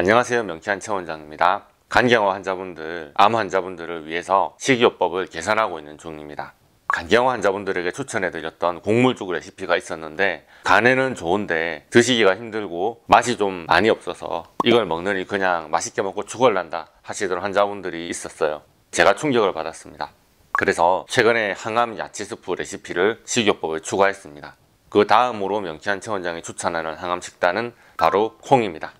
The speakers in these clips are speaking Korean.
안녕하세요 명쾌한 채원장입니다 간경화 환자분들, 암 환자분들을 위해서 식이요법을 개선하고 있는 중입니다 간경화 환자분들에게 추천해드렸던 곡물죽 레시피가 있었는데 간에는 좋은데 드시기가 힘들고 맛이 좀 많이 없어서 이걸 먹느니 그냥 맛있게 먹고 죽을란다 하시던 환자분들이 있었어요 제가 충격을 받았습니다 그래서 최근에 항암 야채 스프 레시피를 식이요법에 추가했습니다 그 다음으로 명쾌한 채원장이 추천하는 항암 식단은 바로 콩입니다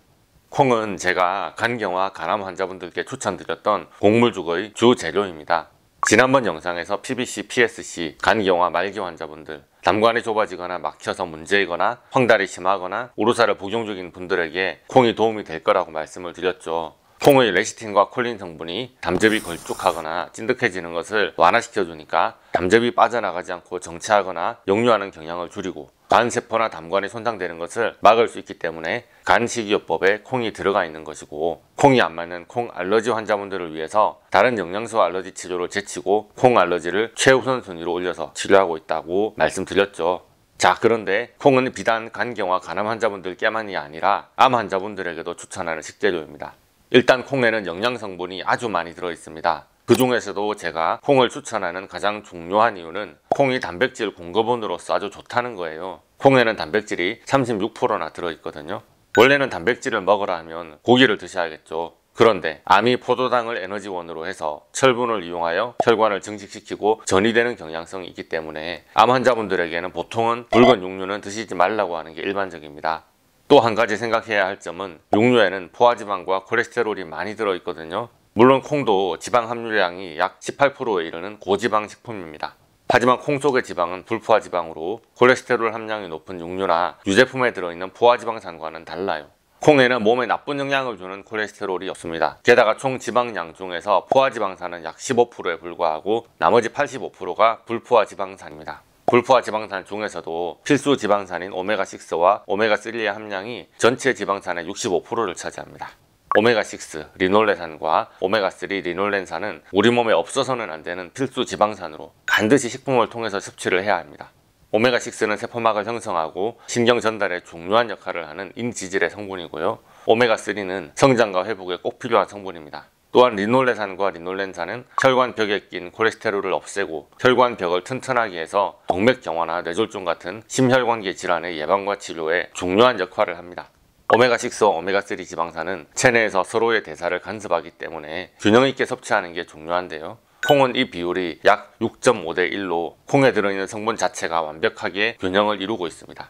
콩은 제가 간경화 간암 환자분들께 추천드렸던 곡물죽의 주재료입니다. 지난번 영상에서 PBC, PSC, 간경화 말기 환자분들, 담관이 좁아지거나 막혀서 문제이거나 황달이 심하거나 우루사를 복용 중인 분들에게 콩이 도움이 될 거라고 말씀을 드렸죠. 콩의 레시틴과 콜린 성분이 담즙이 걸쭉하거나 찐득해지는 것을 완화시켜주니까 담즙이 빠져나가지 않고 정체하거나 역류하는 경향을 줄이고 간세포나 담관이 손상되는 것을 막을 수 있기 때문에 간식요법에 이 콩이 들어가 있는 것이고 콩이 안 맞는 콩 알러지 환자분들을 위해서 다른 영양소 알러지 치료를 제치고 콩 알러지를 최우선 순위로 올려서 치료하고 있다고 말씀드렸죠. 자 그런데 콩은 비단 간경화 간암 환자분들께만이 아니라 암 환자분들에게도 추천하는 식재료입니다. 일단 콩에는 영양 성분이 아주 많이 들어 있습니다. 그 중에서도 제가 콩을 추천하는 가장 중요한 이유는 콩이 단백질 공급원으로서 아주 좋다는 거예요. 콩에는 단백질이 36%나 들어있거든요. 원래는 단백질을 먹으라 하면 고기를 드셔야겠죠. 그런데 아미 포도당을 에너지원으로 해서 철분을 이용하여 혈관을 증식시키고 전이되는 경향성이 있기 때문에 암 환자분들에게는 보통은 붉은 육류는 드시지 말라고 하는 게 일반적입니다. 또 한 가지 생각해야 할 점은 육류에는 포화지방과 콜레스테롤이 많이 들어있거든요. 물론 콩도 지방 함유량이 약 18%에 이르는 고지방 식품입니다. 하지만 콩 속의 지방은 불포화 지방으로 콜레스테롤 함량이 높은 육류나 유제품에 들어있는 포화지방산과는 달라요. 콩에는 몸에 나쁜 영향을 주는 콜레스테롤이 없습니다. 게다가 총 지방량 중에서 포화지방산은 약 15%에 불과하고 나머지 85%가 불포화 지방산입니다. 불포화 지방산 중에서도 필수 지방산인 오메가6와 오메가3의 함량이 전체 지방산의 65%를 차지합니다. 오메가6 리놀레산과 오메가3 리놀렌산은 우리 몸에 없어서는 안 되는 필수 지방산으로 반드시 식품을 통해서 섭취를 해야 합니다. 오메가6는 세포막을 형성하고 신경 전달에 중요한 역할을 하는 인지질의 성분이고요. 오메가3는 성장과 회복에 꼭 필요한 성분입니다. 또한 리놀레산과 리놀렌산은 혈관 벽에 낀 콜레스테롤을 없애고 혈관 벽을 튼튼하게 해서 동맥경화나 뇌졸중 같은 심혈관계 질환의 예방과 치료에 중요한 역할을 합니다. 오메가6, 오메가3 지방산은 체내에서 서로의 대사를 간섭하기 때문에 균형 있게 섭취하는 게 중요한데요. 콩은 이 비율이 약 6.5 대 1로 콩에 들어있는 성분 자체가 완벽하게 균형을 이루고 있습니다.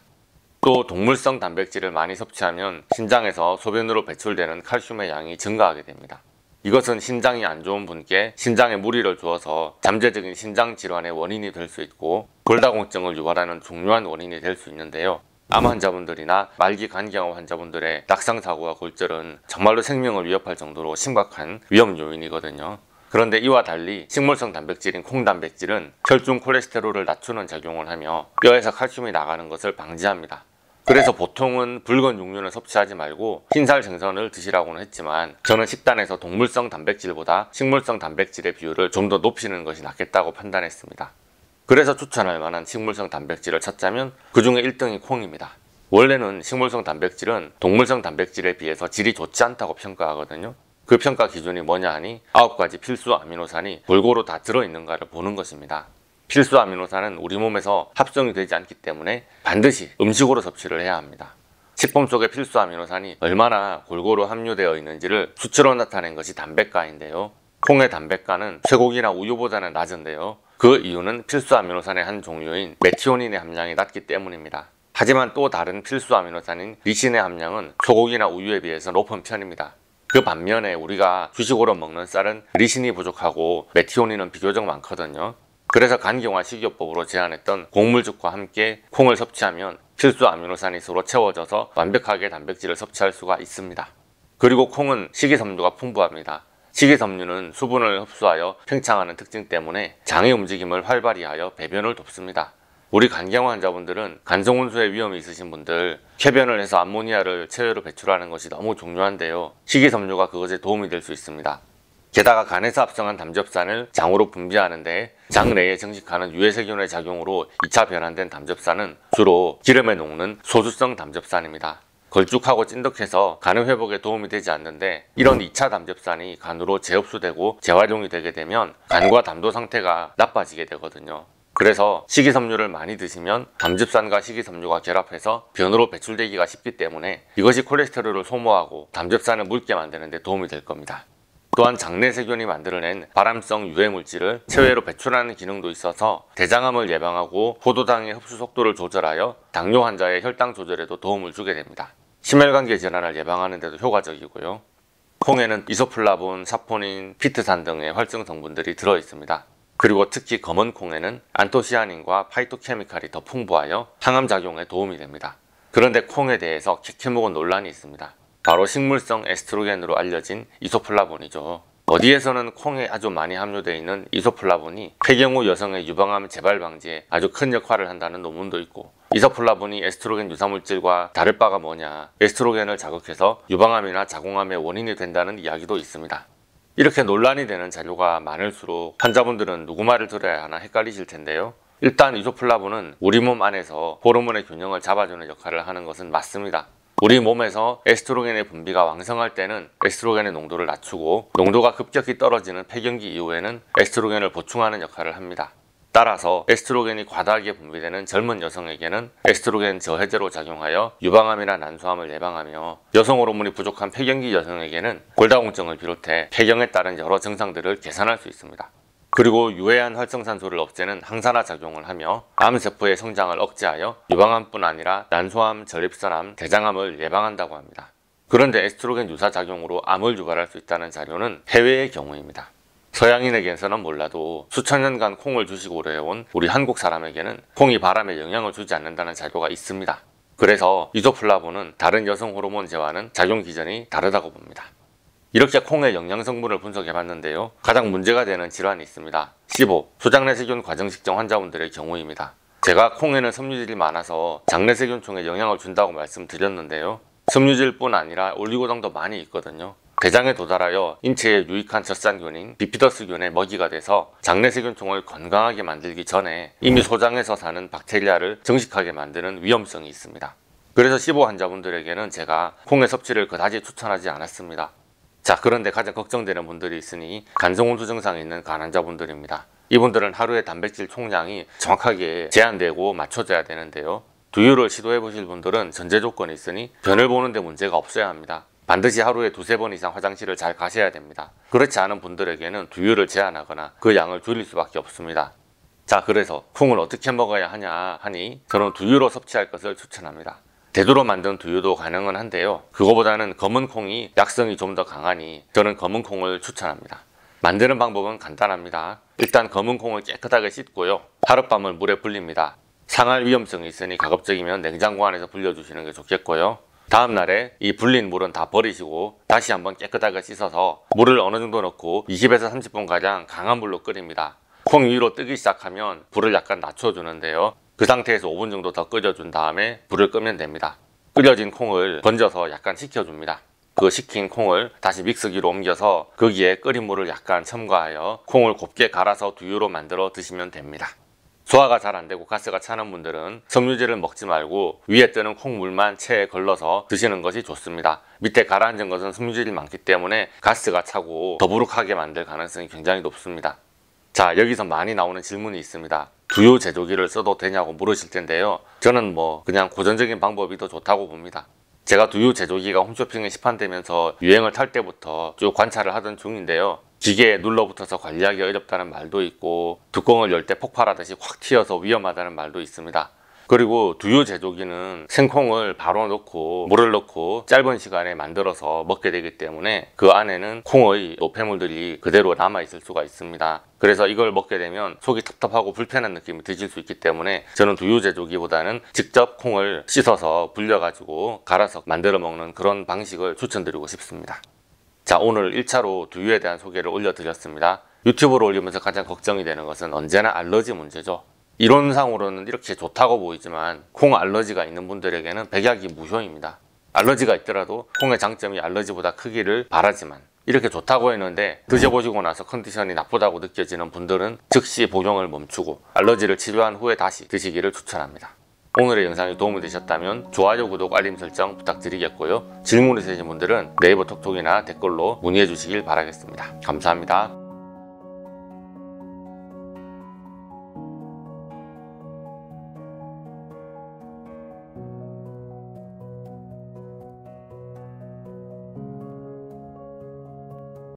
또 동물성 단백질을 많이 섭취하면 신장에서 소변으로 배출되는 칼슘의 양이 증가하게 됩니다. 이것은 신장이 안 좋은 분께 신장에 무리를 주어서 잠재적인 신장 질환의 원인이 될 수 있고 골다공증을 유발하는 중요한 원인이 될 수 있는데요. 암 환자분들이나 말기 간경화 환자분들의 낙상 사고와 골절은 정말로 생명을 위협할 정도로 심각한 위험 요인이거든요. 그런데 이와 달리 식물성 단백질인 콩단백질은 혈중 콜레스테롤을 낮추는 작용을 하며 뼈에서 칼슘이 나가는 것을 방지합니다. 그래서 보통은 붉은 육류는 섭취하지 말고 흰살 생선을 드시라고는 했지만 저는 식단에서 동물성 단백질보다 식물성 단백질의 비율을 좀 더 높이는 것이 낫겠다고 판단했습니다. 그래서 추천할 만한 식물성 단백질을 찾자면 그 중에 1등이 콩입니다. 원래는 식물성 단백질은 동물성 단백질에 비해서 질이 좋지 않다고 평가하거든요. 그 평가 기준이 뭐냐 하니 9가지 필수 아미노산이 골고루 다 들어있는가를 보는 것입니다. 필수 아미노산은 우리 몸에서 합성이 되지 않기 때문에 반드시 음식으로 섭취를 해야 합니다. 식품 속의 필수 아미노산이 얼마나 골고루 함유되어 있는지를 수치로 나타낸 것이 단백가인데요. 콩의 단백가는 쇠고기나 우유보다는 낮은데요. 그 이유는 필수 아미노산의 한 종류인 메티오닌의 함량이 낮기 때문입니다. 하지만 또 다른 필수 아미노산인 리신의 함량은 소고기나 우유에 비해서 높은 편입니다. 그 반면에 우리가 주식으로 먹는 쌀은 리신이 부족하고 메티오닌은 비교적 많거든요. 그래서 간경화 식이요법으로 제안했던 곡물즙과 함께 콩을 섭취하면 필수 아미노산이 서로 채워져서 완벽하게 단백질을 섭취할 수가 있습니다. 그리고 콩은 식이섬유가 풍부합니다. 식이섬유는 수분을 흡수하여 팽창하는 특징 때문에 장의 움직임을 활발히 하여 배변을 돕습니다. 우리 간경화 환자분들은 간성운수의 위험이 있으신 분들 쾌변을 해서 암모니아를 체외로 배출하는 것이 너무 중요한데요. 식이섬유가 그것에 도움이 될 수 있습니다. 게다가 간에서 합성한 담접산을 장으로 분비하는데 장내에 증식하는 유해세균의 작용으로 2차 변환된 담접산은 주로 기름에 녹는 소수성 담접산입니다. 걸쭉하고 찐득해서 간의 회복에 도움이 되지 않는데 이런 2차 음. 담즙산이 간으로 재흡수되고 재활용이 되게 되면 간과 담도 상태가 나빠지게 되거든요. 그래서 식이섬유를 많이 드시면 담즙산과 식이섬유가 결합해서 변으로 배출되기가 쉽기 때문에 이것이 콜레스테롤을 소모하고 담즙산을 묽게 만드는 데 도움이 될 겁니다. 또한 장내 세균이 만들어낸 발암성 유해 물질을 체외로 배출하는 기능도 있어서 대장암을 예방하고 포도당의 흡수 속도를 조절하여 당뇨 환자의 혈당 조절에도 도움을 주게 됩니다. 심혈관계 질환을 예방하는 데도 효과적이고요. 콩에는 이소플라본, 사포닌, 피트산 등의 활성 성분들이 들어 있습니다. 그리고 특히 검은 콩에는 안토시아닌과 파이토케미칼이 더 풍부하여 항암 작용에 도움이 됩니다. 그런데 콩에 대해서 캐캐먹은 논란이 있습니다. 바로 식물성 에스트로겐으로 알려진 이소플라본이죠. 어디에서는 콩에 아주 많이 함유되어 있는 이소플라본이 폐경후 여성의 유방암 재발 방지에 아주 큰 역할을 한다는 논문도 있고 이소플라본이 에스트로겐 유사물질과 다를 바가 뭐냐 에스트로겐을 자극해서 유방암이나 자궁암의 원인이 된다는 이야기도 있습니다. 이렇게 논란이 되는 자료가 많을수록 환자분들은 누구 말을 들어야 하나 헷갈리실 텐데요. 일단 이소플라본은 우리 몸 안에서 호르몬의 균형을 잡아주는 역할을 하는 것은 맞습니다. 우리 몸에서 에스트로겐의 분비가 왕성할 때는 에스트로겐의 농도를 낮추고 농도가 급격히 떨어지는 폐경기 이후에는 에스트로겐을 보충하는 역할을 합니다. 따라서 에스트로겐이 과다하게 분비되는 젊은 여성에게는 에스트로겐 저해제로 작용하여 유방암이나 난소암을 예방하며 여성 호르몬이 부족한 폐경기 여성에게는 골다공증을 비롯해 폐경에 따른 여러 증상들을 개선할 수 있습니다. 그리고 유해한 활성산소를 없애는 항산화 작용을 하며 암 세포의 성장을 억제하여 유방암뿐 아니라 난소암, 전립선암 대장암을 예방한다고 합니다. 그런데 에스트로겐 유사 작용으로 암을 유발할 수 있다는 자료는 해외의 경우입니다. 서양인에게서는 몰라도 수천 년간 콩을 주시고 오래온 우리 한국 사람에게는 콩이 바람에 영향을 주지 않는다는 자료가 있습니다. 그래서 이소플라본은 다른 여성 호르몬제와는 작용 기전이 다르다고 봅니다. 이렇게 콩의 영양 성분을 분석해 봤는데요. 가장 문제가 되는 질환이 있습니다. 15. 소장내세균 과정식정 환자분들의 경우입니다. 제가 콩에는 섬유질이 많아서 장내세균총에 영향을 준다고 말씀드렸는데요. 섬유질뿐 아니라 올리고당도 많이 있거든요. 대장에 도달하여 인체에 유익한 젖산균인 비피더스균의 먹이가 돼서 장내세균총을 건강하게 만들기 전에 이미 소장에서 사는 박테리아를 정식하게 만드는 위험성이 있습니다. 그래서 15 환자분들에게는 제가 콩의 섭취를 그다지 추천하지 않았습니다. 자 그런데 가장 걱정되는 분들이 있으니 간성온수 증상이 있는 간환자분들입니다. 이분들은 하루에 단백질 총량이 정확하게 제한되고 맞춰져야 되는데요. 두유를 시도해 보실 분들은 전제 조건이 있으니 변을 보는데 문제가 없어야 합니다. 반드시 하루에 두세 번 이상 화장실을 잘 가셔야 됩니다. 그렇지 않은 분들에게는 두유를 제한하거나 그 양을 줄일 수밖에 없습니다. 자 그래서 콩을 어떻게 먹어야 하냐 하니 저는 두유로 섭취할 것을 추천합니다. 대두로 만든 두유도 가능은 한데요. 그거보다는 검은 콩이 약성이 좀 더 강하니 저는 검은 콩을 추천합니다. 만드는 방법은 간단합니다. 일단 검은 콩을 깨끗하게 씻고요. 하룻밤을 물에 불립니다. 상할 위험성이 있으니 가급적이면 냉장고 안에서 불려주시는 게 좋겠고요. 다음 날에 이 불린 물은 다 버리시고 다시 한번 깨끗하게 씻어서 물을 어느 정도 넣고 20에서 30분 가량 강한 불로 끓입니다. 콩 위로 뜨기 시작하면 불을 약간 낮춰주는데요. 그 상태에서 5분 정도 더 끓여준 다음에 불을 끄면 됩니다. 끓여진 콩을 건져서 약간 식혀줍니다. 그 식힌 콩을 다시 믹서기로 옮겨서 거기에 끓인 물을 약간 첨가하여 콩을 곱게 갈아서 두유로 만들어 드시면 됩니다. 소화가 잘 안되고 가스가 차는 분들은 섬유질을 먹지 말고 위에 뜨는 콩물만 체에 걸러서 드시는 것이 좋습니다. 밑에 가라앉은 것은 섬유질이 많기 때문에 가스가 차고 더부룩하게 만들 가능성이 굉장히 높습니다. 자 여기서 많이 나오는 질문이 있습니다 두유 제조기를 써도 되냐고 물으실 텐데요 저는 뭐 그냥 고전적인 방법이 더 좋다고 봅니다 제가 두유 제조기가 홈쇼핑에 시판되면서 유행을 탈 때부터 쭉 관찰을 하던 중인데요 기계에 눌러붙어서 관리하기 어렵다는 말도 있고 뚜껑을 열 때 폭발하듯이 확 튀어서 위험하다는 말도 있습니다 그리고 두유 제조기는 생콩을 바로 넣고 물을 넣고 짧은 시간에 만들어서 먹게 되기 때문에 그 안에는 콩의 노폐물들이 그대로 남아있을 수가 있습니다. 그래서 이걸 먹게 되면 속이 텁텁하고 불편한 느낌이 드실 수 있기 때문에 저는 두유 제조기보다는 직접 콩을 씻어서 불려가지고 갈아서 만들어 먹는 그런 방식을 추천드리고 싶습니다. 자 오늘 1차로 두유에 대한 소개를 올려드렸습니다. 유튜브로 올리면서 가장 걱정이 되는 것은 언제나 알러지 문제죠. 이론상으로는 이렇게 좋다고 보이지만 콩 알러지가 있는 분들에게는 백약이 무효입니다. 알러지가 있더라도 콩의 장점이 알러지보다 크기를 바라지만 이렇게 좋다고 했는데 드셔보시고 나서 컨디션이 나쁘다고 느껴지는 분들은 즉시 복용을 멈추고 알러지를 치료한 후에 다시 드시기를 추천합니다. 오늘의 영상이 도움이 되셨다면 좋아요, 구독, 알림 설정 부탁드리겠고요. 질문 있으신 분들은 네이버 톡톡이나 댓글로 문의해 주시길 바라겠습니다. 감사합니다.